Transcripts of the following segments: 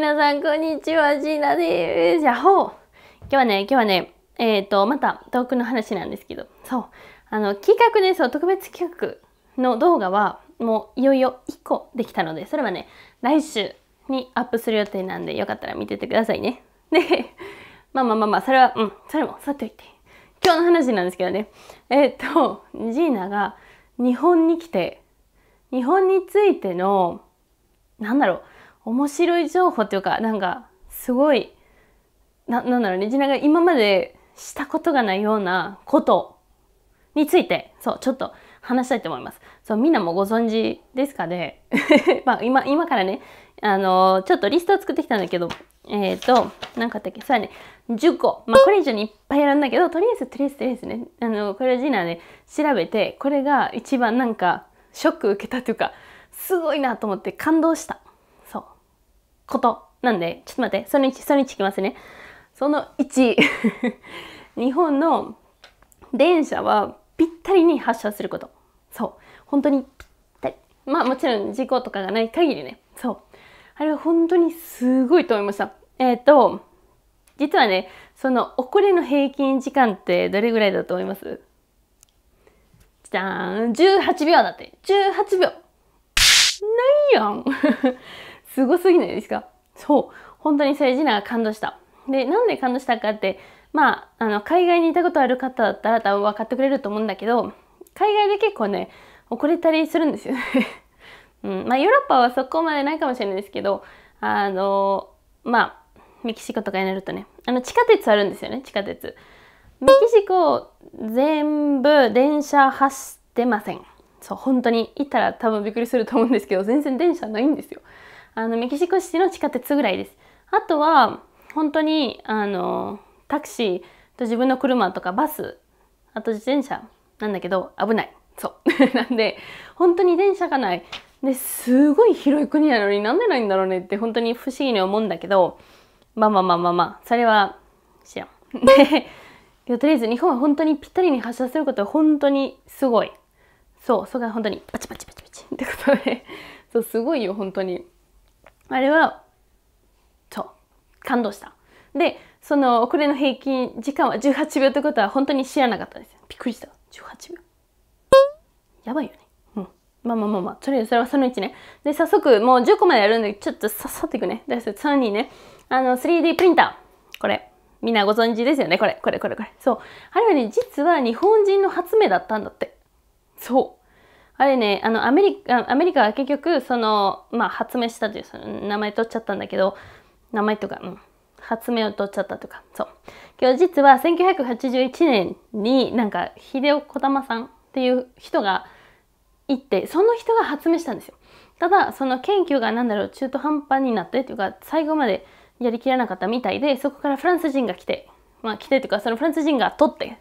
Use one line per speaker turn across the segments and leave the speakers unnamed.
皆さん、こんにちは。ジーナです。やほ今日はね、今日はね、えっ、ー、と、また遠くの話なんですけど、そう。あの、企画です特別企画の動画は、もういよいよ1個できたので、それはね、来週にアップする予定なんで、よかったら見ててくださいね。で、まあまあまあまあ、それは、うん、それも、さておいて。今日の話なんですけどね。えっ、ー、と、ジーナが日本に来て、日本についての、なんだろう、面白い情報というかなんかすごいななんだろうねジナが今までしたことがないようなことについてそうちょっと話したいと思います。そうみんなもご存知ですかね まあ今今からねあのちょっとリストを作ってきたんだけどえっ、ー、と何かあったっけそうやね10個まあこれ以上にいっぱいやるんだけどとりあえずとりあえずとりあえずねあのこれをジナね調べてこれが一番なんかショック受けたというかすごいなと思って感動したことなんで、ちょっと待って、その1、その1いきますね。その1 日本の電車はぴったりに発車すること。そう。本当にぴったり。まあもちろん事故とかがない限りね。そう。あれは本当にすごいと思いました。えっ、ー、と、実はね、その遅れの平均時間ってどれぐらいだと思いますじゃーん !18 秒だって !18 秒なんやんすごすぎないですかそう。本当にセレジナが感動した。で、なんで感動したかって、まあ、あの、海外にいたことある方だったら多分分かってくれると思うんだけど、海外で結構ね、遅れたりするんですよね うん。まあ、ヨーロッパはそこまでないかもしれないですけど、あの、まあ、メキシコとかになるとね、あの、地下鉄あるんですよね、地下鉄。メキシコ全部電車走ってません。そう、本当に。行ったら多分びっくりすると思うんですけど、全然電車ないんですよ。あのメキシコシティの地下鉄ぐらいです。あとは本当にあのタクシーと自分の車とかバスあと自転車なんだけど危ないそう なんで本当に電車がないですごい広い国なのになんでないんだろうねって本当に不思議に思うんだけどまあまあまあまあまあそれは知らん。でとりあえず日本は本当にぴったりに発射することは本当にすごいそうそれが本当にパチパチパチパチってことでそうすごいよ本当に。あれは、そう、感動した。で、その遅れの平均時間は18秒ってことは本当に知らなかったです。びっくりした。18秒。やばいよね。うん。まあまあまあまあ、とりあえずそれはその1ね。で、早速、もう10個までやるんで、ちょっとさっさっていくね。で、3にね、あの、3D プリンター。これ。みんなご存知ですよね。これ、これ、これ、これ。そう。あれはね、実は日本人の発明だったんだって。そう。あれね、あの、アメリカ、アメリカは結局、その、まあ、発明したという、その名前取っちゃったんだけど、名前とか、うん、発明を取っちゃったとか、そう。今日実は1981年になんか、秀夫小玉さんっていう人がいて、その人が発明したんですよ。ただ、その研究が何だろう、中途半端になってというか、最後までやりきらなかったみたいで、そこからフランス人が来て、まあ、来てというか、そのフランス人が取って、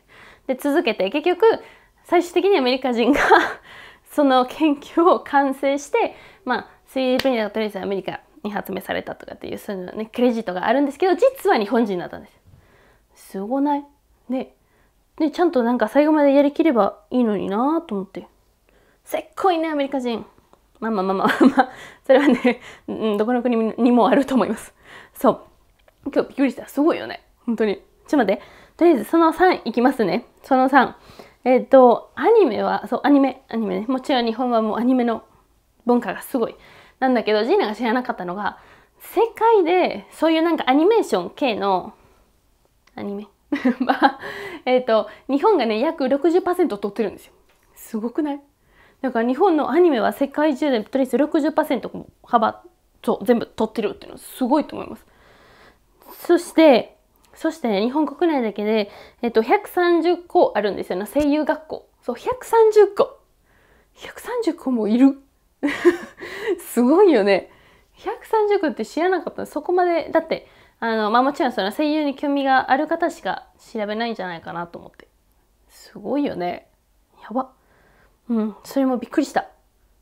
で、続けて、結局、最終的にアメリカ人がその研究を完成して、まあ、3D プリンターがとりあえずアメリカに発明されたとかっていうそういうの、ね、クレジットがあるんですけど実は日本人だったんですすごないねねちゃんとなんか最後までやりきればいいのになと思ってせっこいねアメリカ人まあまあまあまあまあ それはね、うん、どこの国にもあると思いますそう今日びっくりしたすごいよね本当にちょっと待ってとりあえずその3いきますねその3えっ、ー、と、アニメは、そう、アニメ、アニメね。もちろん日本はもうアニメの文化がすごい。なんだけど、ジーナが知らなかったのが、世界でそういうなんかアニメーション系のアニメ えっと、日本がね、約60%取ってるんですよ。すごくないだから日本のアニメは世界中でとりあえず60%幅、そう、全部取ってるっていうのはすごいと思います。そして、そしてね、日本国内だけで、えっと、130校あるんですよね。声優学校。そう、130個130個もいる。すごいよね。130個って知らなかった。そこまで、だって、あの、まあもちろんその声優に興味がある方しか調べないんじゃないかなと思って。すごいよね。やば。うん、それもびっくりした。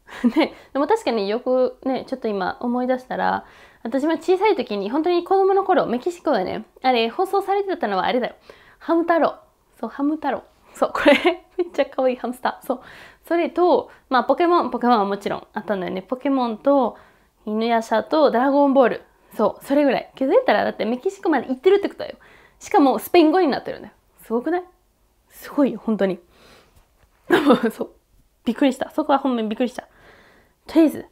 ね、でも確かによくねちょっと今思い出したら私も小さい時に本当に子供の頃メキシコでねあれ放送されてたのはあれだよハム太郎そうハム太郎そうこれ めっちゃ可愛いハムスターそうそれとまあポケモンポケモンはもちろんあったんだよねポケモンと犬やしゃとドラゴンボールそうそれぐらい気づいたらだってメキシコまで行ってるってことだよしかもスペイン語になってるんだよすごくないすごいよ本当に そうびっくりした。そこは本命びっくりした。とりあえず、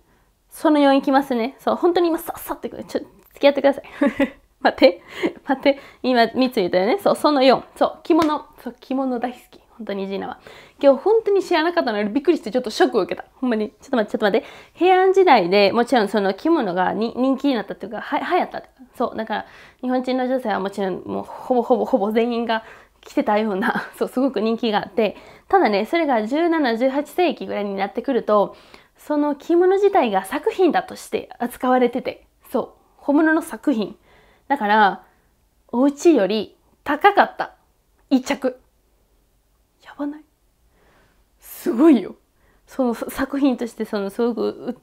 その4いきますね。そう、本当に今、さっさって、ちょ、付き合ってください。待って、待って、今、3つ言ったよね。そう、その4。そう、着物。そう、着物大好き。本当にジーナは。今日本当に知らなかったのでびっくりしてちょっとショックを受けた。ほんまに。ちょっと待って、ちょっと待って。平安時代でもちろんその着物がに人気になったというか、は、流行ったそう。だから日本人の女性はもちろんもうほぼほぼほぼ全員が来てたような、そう、すごく人気があって、ただね、それが17、18世紀ぐらいになってくると、その着物自体が作品だとして扱われてて、そう、本物の作品。だから、お家より高かった。一着。やばないすごいよ。その作品としてそのすごく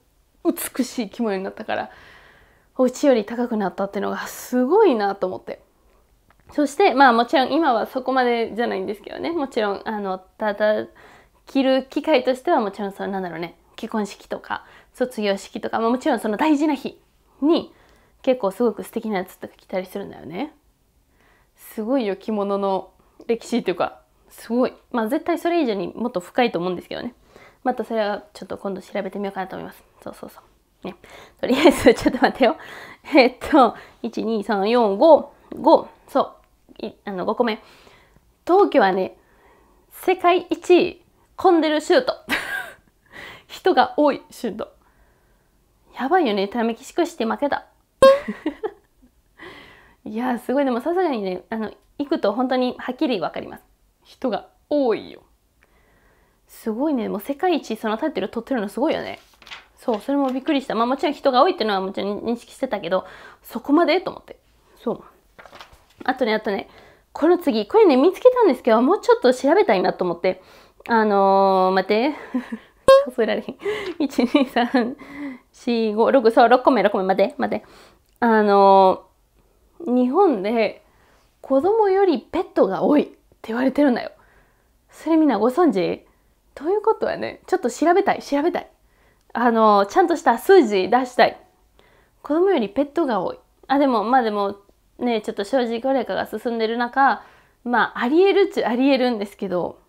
美しい着物になったから、お家より高くなったっていうのがすごいなと思って。そしてまあもちろん今はそこまでじゃないんですけどねもちろんあのただ着る機会としてはもちろんそのなんだろうね結婚式とか卒業式とか、まあ、もちろんその大事な日に結構すごく素敵なやつとか着たりするんだよね。すごいよ着物の歴史というかすごいまあ絶対それ以上にもっと深いと思うんですけどねまたそれはちょっと今度調べてみようかなと思いますそうそうそうねとりあえずちょっと待ってよえっと12345 5そうあの5個目東京はね世界一位混んでるシュート人が多いシュートやばいよねためきしくして負けた いやすごいでもさすがにねあの行くと本当にはっきり分かります人が多いよすごいねもう世界一その立ってる取ってるのすごいよねそうそれもびっくりしたまあもちろん人が多いっていうのはもちろん認識してたけどそこまでと思ってそうあとね、あとね、この次、これね、見つけたんですけど、もうちょっと調べたいなと思って。あのー、待って。数えられへん。1、2、3、4、5、6、そう、6個目、6個目、待って、待って。あのー、日本で子供よりペットが多いって言われてるんだよ。それみんなご存知ということはね、ちょっと調べたい、調べたい。あのー、ちゃんとした数字出したい。子供よりペットが多い。あ、でも、まあでも、ねちょっと少子高齢化が進んでる中まあありえるっちうありえるんですけど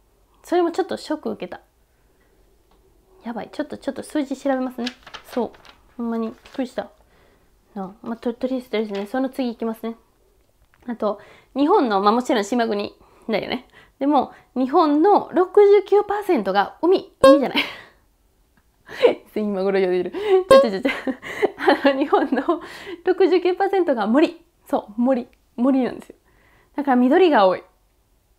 それもちょっとショック受けたやばいちょっとちょっと数字調べますねそうほんまにびっくりしたなまあととりあえずねその次いきますねあと日本のまあもちろん島国だよねでも日本の69%が海海じゃない 今頃読びでるちょちょちょちょあの日本の69%が森そう森森なんですよだから緑が多いっ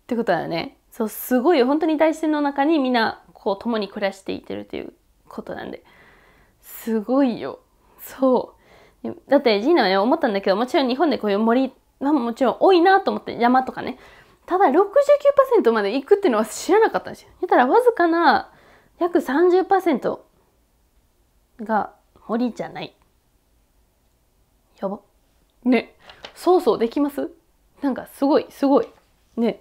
てことだよねそうすごい本当に大自然の中にみんなこう共に暮らしていってるということなんですごいよそうだってジーナはね思ったんだけどもちろん日本でこういう森はもちろん多いなと思って山とかねただ69%まで行くっていうのは知らなかったんですよだからわずかな約30%が森じゃないやばねそうそうできますなんかすごいすごいね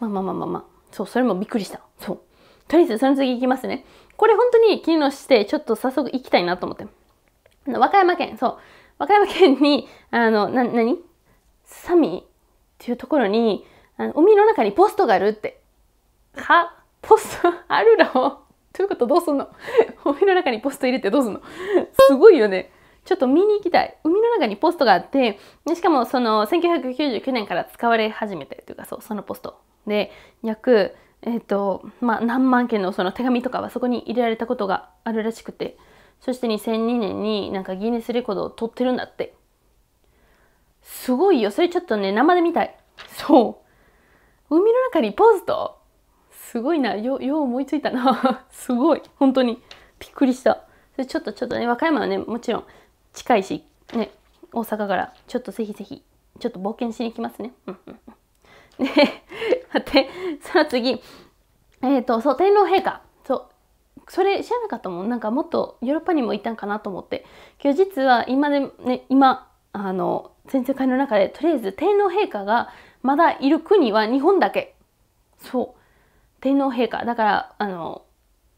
まあまあまあまあまあそうそれもびっくりしたそうとりあえずその次行きますねこれ本当に気にしてちょっと早速行きたいなと思って和歌山県そう和歌山県にあのな何サミっていうところにあの海の中にポストがあるってはポストあるだろということどうすんの海 の中にポスト入れてどうすんの すごいよねちょっと見に行きたい。海の中にポストがあって、でしかもその1999年から使われ始めてというかそう、そのポスト。で、約、えっ、ー、と、まあ、何万件のその手紙とかはそこに入れられたことがあるらしくて、そして2002年になんかギネスレコードを取ってるんだって。すごいよ。それちょっとね、生で見たい。そう。海の中にポストすごいな。よ、よう思いついたな。すごい。本当に。びっくりした。それちょっとちょっとね、和歌山はね、もちろん近いし、ね、大阪から、ちょっとぜひぜひ、ちょっと冒険しに行きますね。で、待って、その次、えっ、ー、と、そう、天皇陛下。そう、それ知らなかったもん。なんかもっとヨーロッパにも行ったんかなと思って。今日実は今で、ね、今、あの、先生会の中で、とりあえず天皇陛下がまだいる国は日本だけ。そう。天皇陛下。だから、あの、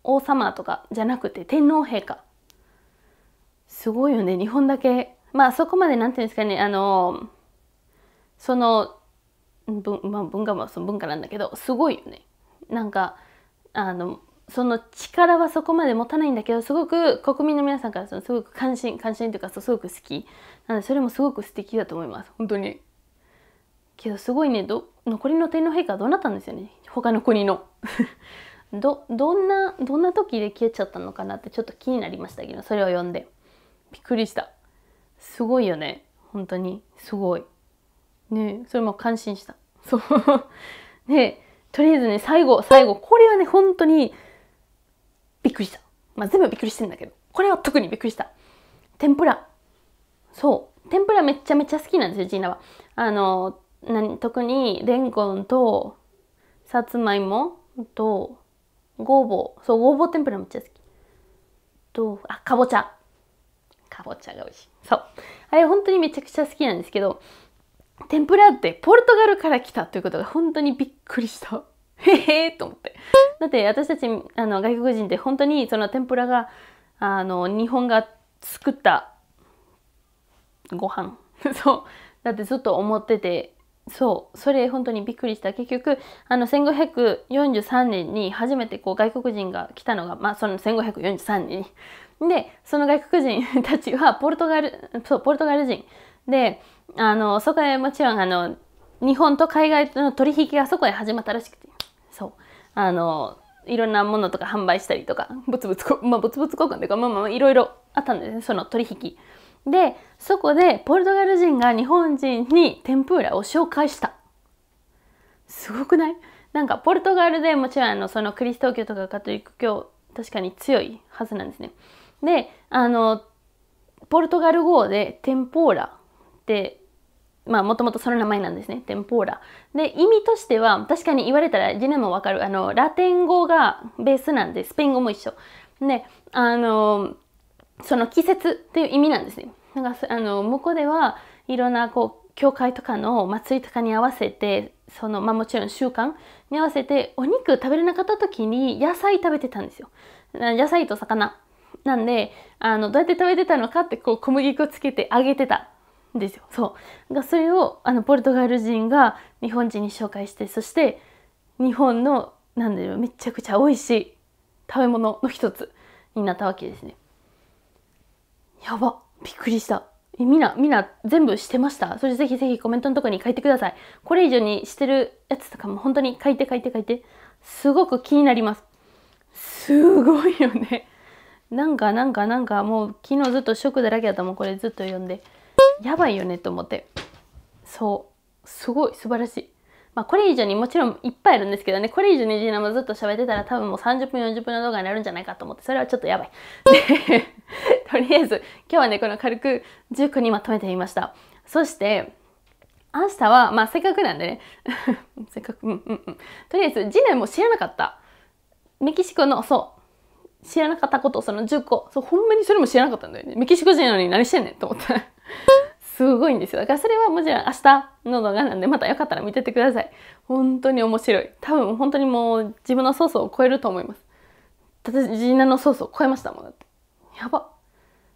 王様とかじゃなくて天皇陛下。すごいよね日本だけまあそこまで何て言うんですかねあのその文,、まあ、文化もその文化なんだけどすごいよねなんかあのその力はそこまで持たないんだけどすごく国民の皆さんからそのすごく関心関心というかすごく好きなのでそれもすごく素敵だと思います本当にけどすごいねど残りの天皇陛下はどうなったんですよね他の国の どどんなどんな時で消えちゃったのかなってちょっと気になりましたけどそれを読んで。びっくりしたすごいよね本当にすごいねそれも感心したそう ねとりあえずね最後最後これはね本当にびっくりしたまあ全部びっくりしてんだけどこれは特にびっくりした天ぷらそう天ぷらめちゃめちゃ好きなんですよジーナはあの何特にレンコンとさつまいもとごぼうそうごぼう天ぷらめっちゃ好きとあかぼちゃかぼちゃが美味しいそうあれ本当にめちゃくちゃ好きなんですけど天ぷらってポルトガルから来たということが本当にびっくりした へえと思ってだって私たちあの外国人って本当にその天ぷらがあの日本が作ったご飯 そうだってずっと思っててそうそれ本当にびっくりした結局あの1543年に初めてこう外国人が来たのがまあその1543年にで、その外国人 たちはポルトガル、そう、ポルトガル人。で、あの、そこでもちろん、あの、日本と海外との取引がそこで始まったらしくて、そう、あの、いろんなものとか販売したりとか、ブツブツ、まあ、ブツブツ交換というか、まあまあ、いろいろあったんですね、その取引。で、そこでポルトガル人が日本人に天ぷらを紹介した。すごくないなんかポルトガルでもちろんあのそのクリスト教とかカトリック教確かに強いはずなんですね。であのポルトガル語でテンポーラってまあもともとその名前なんですね。テンポーラ。で、意味としては、確かに言われたらジェネもわかる。あの、ラテン語がベースなんで、スペイン語も一緒。で、あの、その季節っていう意味なんですね。なんか、あの、向こうでは、いろんな、こう、教会とかの祭りとかに合わせて、その、まあもちろん習慣に合わせて、お肉食べれなかった時に野菜食べてたんですよ。野菜と魚。なんであのどうやって食べてたのかってこう小麦粉つけて揚げてたんですよそうがそれをあのポルトガル人が日本人に紹介してそして日本のなんだろうめちゃくちゃ美味しい食べ物の一つになったわけですねやばびっくりしたえみんなみんな全部してましたそれぜひぜひコメントのとこに書いてくださいこれ以上にしてるやつとかも本当に書いて書いて書いてすごく気になりますすごいよねなんかなんかなんかもう昨日ずっとショックだらけだったもんこれずっと読んでやばいよねと思ってそうすごい素晴らしいまあこれ以上にもちろんいっぱいあるんですけどねこれ以上にジーナもずっと喋ってたら多分もう30分40分の動画になるんじゃないかと思ってそれはちょっとやばい とりあえず今日はねこの軽く19にまとめてみましたそして明日はまあせっかくなんでね せっかくうんうんうんとりあえず次男も知らなかったメキシコのそう知らなかったこと、その10個。そう、ほんまにそれも知らなかったんだよね。メキシコ人なのに何してんねんと思って。すごいんですよ。だからそれはもちろん明日の動画なんで、またよかったら見ててください。本当に面白い。多分本当にもう自分のソースを超えると思います。ただ、ジーナのソースを超えましたもんだって。やば。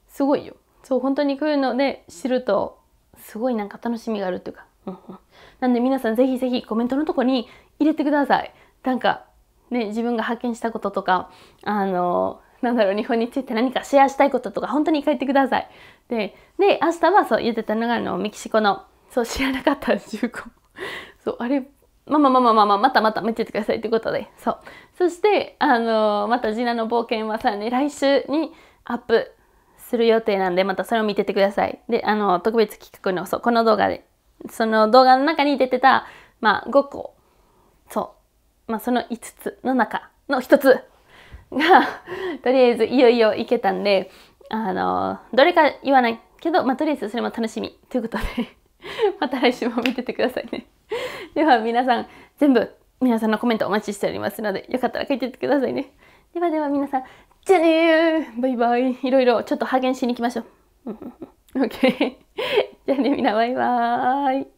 すごいよ。そう、本当にこういうので知ると、すごいなんか楽しみがあるっていうか。うんうん、なんで皆さんぜひぜひコメントのとこに入れてください。なんかね、自分が発見したこととかあのなんだろう日本について何かシェアしたいこととか本当に書いてください。でで明日はそう言ってたのがあのメキシコのそう知らなかった10個 そうあれまあまあまあまあまあままたまた見ててくださいということでそうそしてあのまたジナの冒険はさね来週にアップする予定なんでまたそれを見ててください。であの特別企画のそうこの動画でその動画の中に出てた、まあ、5個そう、まあ、その5つの中の1つが とりあえずいよいよ行けたんで、あのー、どれか言わないけど、まあ、とりあえずそれも楽しみということで また来週も見ててくださいねでは皆さん全部皆さんのコメントお待ちしておりますのでよかったら書いてってくださいねではでは皆さんじゃねーバイバイいろいろちょっと派遣しに行きましょう OK じゃあねみんなバイバーイ